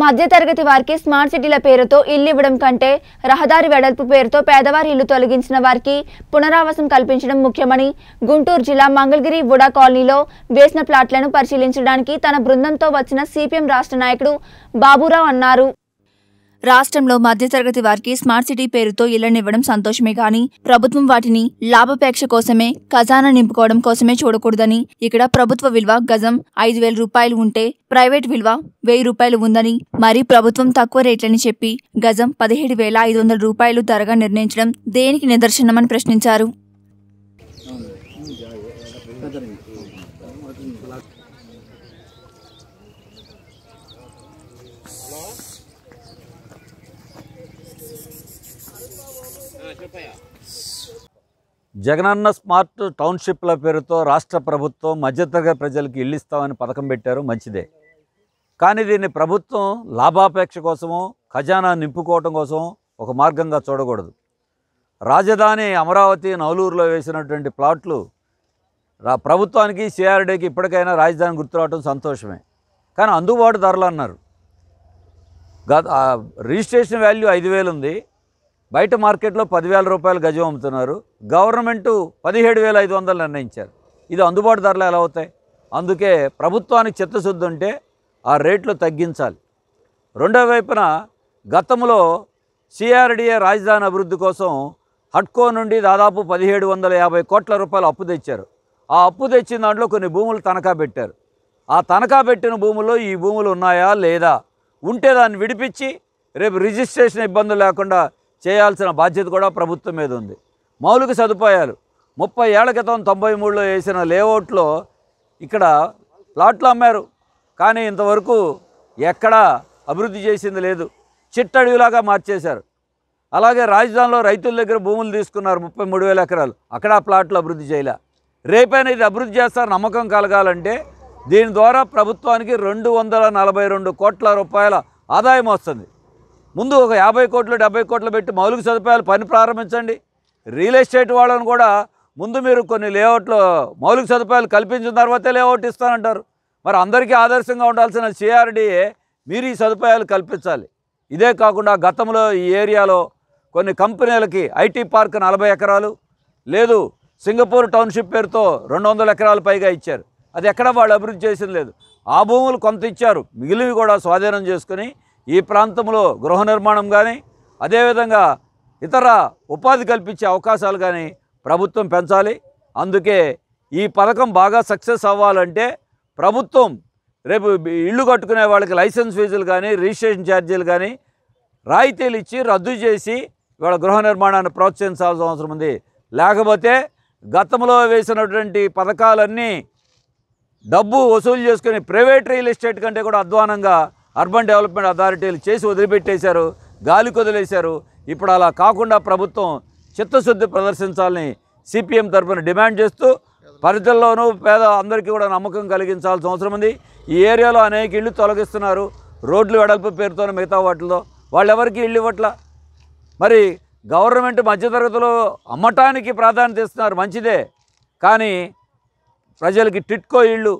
మధ్యతరగతి వారికి స్మార్ట్ సిటీల పేరుతో ఇల్లు ఇవ్వడం కంటే రహదారి వెడల్పు పేరుతో పేదవారి ఇల్లు తొలగించిన వారికి పునరావాసం కల్పించడం ముఖ్యమని గుంటూరు జిల్లా మంగళగిరి వుడా కాలనీలో వేసిన ప్లాట్లను పరిశీలించడానికి తన బృందంతో వచ్చిన సిపిఎం రాష్ట్ర నాయకుడు బాబురావు అన్నారు రాష్ట్రంలో మధ్యతరగతి వారికి స్మార్ట్ సిటీ పేరుతో ఇళ్లనివ్వడం సంతోషమే కానీ ప్రభుత్వం వాటిని లాభపేక్ష కోసమే ఖజానా నింపుకోవడం కోసమే చూడకూడదని ఇక్కడ ప్రభుత్వ విలువ గజం ఐదు వేల రూపాయలు ఉంటే ప్రైవేట్ విలువ వెయ్యి రూపాయలు ఉందని మరి ప్రభుత్వం తక్కువ రేట్లని చెప్పి గజం పదిహేడు వేల ఐదు వందల రూపాయలు ధరగా నిర్ణయించడం దేనికి నిదర్శనమని ప్రశ్నించారు జగనన్న స్మార్ట్ టౌన్షిప్ల పేరుతో రాష్ట్ర ప్రభుత్వం మధ్యతరగతి ప్రజలకు ఇల్లు ఇస్తామని పథకం పెట్టారు మంచిదే కానీ దీన్ని ప్రభుత్వం లాభాపేక్ష కోసము ఖజానా నింపుకోవటం కోసం ఒక మార్గంగా చూడకూడదు రాజధాని అమరావతి నవలూరులో వేసినటువంటి ప్లాట్లు ప్రభుత్వానికి సిఆర్డీకి ఇప్పటికైనా రాజధాని గుర్తురావటం సంతోషమే కానీ అందుబాటు ధరలు అన్నారు గత రిజిస్ట్రేషన్ వాల్యూ ఐదు ఉంది బయట మార్కెట్లో పదివేల రూపాయలు గజం అమ్ముతున్నారు గవర్నమెంటు పదిహేడు వేల ఐదు వందలు నిర్ణయించారు ఇది అందుబాటు ధరలు ఎలా అవుతాయి అందుకే ప్రభుత్వానికి చిత్తశుద్ధి ఉంటే ఆ రేట్లు తగ్గించాలి రెండో వైపున గతంలో సిఆర్డిఏ రాజధాని అభివృద్ధి కోసం హట్కో నుండి దాదాపు పదిహేడు వందల యాభై కోట్ల రూపాయలు అప్పు తెచ్చారు ఆ అప్పు తెచ్చిన దాంట్లో కొన్ని భూములు తనఖా పెట్టారు ఆ తనఖా పెట్టిన భూముల్లో ఈ భూములు ఉన్నాయా లేదా ఉంటే దాన్ని విడిపించి రేపు రిజిస్ట్రేషన్ ఇబ్బందులు లేకుండా చేయాల్సిన బాధ్యత కూడా ప్రభుత్వం మీద ఉంది మౌలిక సదుపాయాలు ముప్పై ఏళ్ల క్రితం తొంభై మూడులో వేసిన లేఅవుట్లో ఇక్కడ ప్లాట్లు అమ్మారు కానీ ఇంతవరకు ఎక్కడా అభివృద్ధి చేసింది లేదు చిట్టడివిలాగా మార్చేశారు అలాగే రాజధానిలో రైతుల దగ్గర భూములు తీసుకున్నారు ముప్పై మూడు వేల ఎకరాలు అక్కడ ఆ ప్లాట్లు అభివృద్ధి చేయలే రేపైనా ఇది అభివృద్ధి చేస్తారు నమ్మకం కలగాలంటే దీని ద్వారా ప్రభుత్వానికి రెండు వందల నలభై రెండు కోట్ల రూపాయల ఆదాయం వస్తుంది ముందు ఒక యాభై కోట్లు డెబ్బై కోట్లు పెట్టి మౌలిక సదుపాయాలు పని ప్రారంభించండి రియల్ ఎస్టేట్ వాళ్ళని కూడా ముందు మీరు కొన్ని లేఅవుట్లు మౌలిక సదుపాయాలు కల్పించిన తర్వాతే లేఅవుట్ ఇస్తానంటారు మరి అందరికీ ఆదర్శంగా ఉండాల్సిన సిఆర్డీఏ మీరు ఈ సదుపాయాలు కల్పించాలి ఇదే కాకుండా గతంలో ఈ ఏరియాలో కొన్ని కంపెనీలకి ఐటీ పార్క్ నలభై ఎకరాలు లేదు సింగపూర్ టౌన్షిప్ పేరుతో రెండు వందల ఎకరాలు పైగా ఇచ్చారు అది ఎక్కడ వాళ్ళు అభివృద్ధి చేసింది లేదు ఆ భూములు కొంత ఇచ్చారు మిగిలివి కూడా స్వాధీనం చేసుకుని ఈ ప్రాంతంలో గృహ నిర్మాణం కానీ అదేవిధంగా ఇతర ఉపాధి కల్పించే అవకాశాలు కానీ ప్రభుత్వం పెంచాలి అందుకే ఈ పథకం బాగా సక్సెస్ అవ్వాలంటే ప్రభుత్వం రేపు ఇల్లు కట్టుకునే వాళ్ళకి లైసెన్స్ ఫీజులు కానీ రిజిస్ట్రేషన్ ఛార్జీలు కానీ రాయితీలు ఇచ్చి రద్దు చేసి ఇవాళ గృహ నిర్మాణాన్ని ప్రోత్సహించాల్సిన అవసరం ఉంది లేకపోతే గతంలో వేసినటువంటి పథకాలన్నీ డబ్బు వసూలు చేసుకుని ప్రైవేట్ రియల్ ఎస్టేట్ కంటే కూడా అధ్వానంగా అర్బన్ డెవలప్మెంట్ అథారిటీలు చేసి వదిలిపెట్టేశారు గాలి కొదిలేశారు ఇప్పుడు అలా కాకుండా ప్రభుత్వం చిత్తశుద్ధి ప్రదర్శించాలని సిపిఎం తరఫున డిమాండ్ చేస్తూ పరిధుల్లోనూ పేద అందరికీ కూడా నమ్మకం కలిగించాల్సిన అవసరం ఉంది ఈ ఏరియాలో అనేక ఇళ్ళు తొలగిస్తున్నారు రోడ్లు వెడల్పు పేరుతో మిగతా వాటిలో వాళ్ళెవరికి ఇళ్ళు ఇవ్వట్ల మరి గవర్నమెంట్ మధ్యతరగతిలో అమ్మటానికి ప్రాధాన్యత ఇస్తున్నారు మంచిదే కానీ ప్రజలకి టిట్కో ఇళ్ళు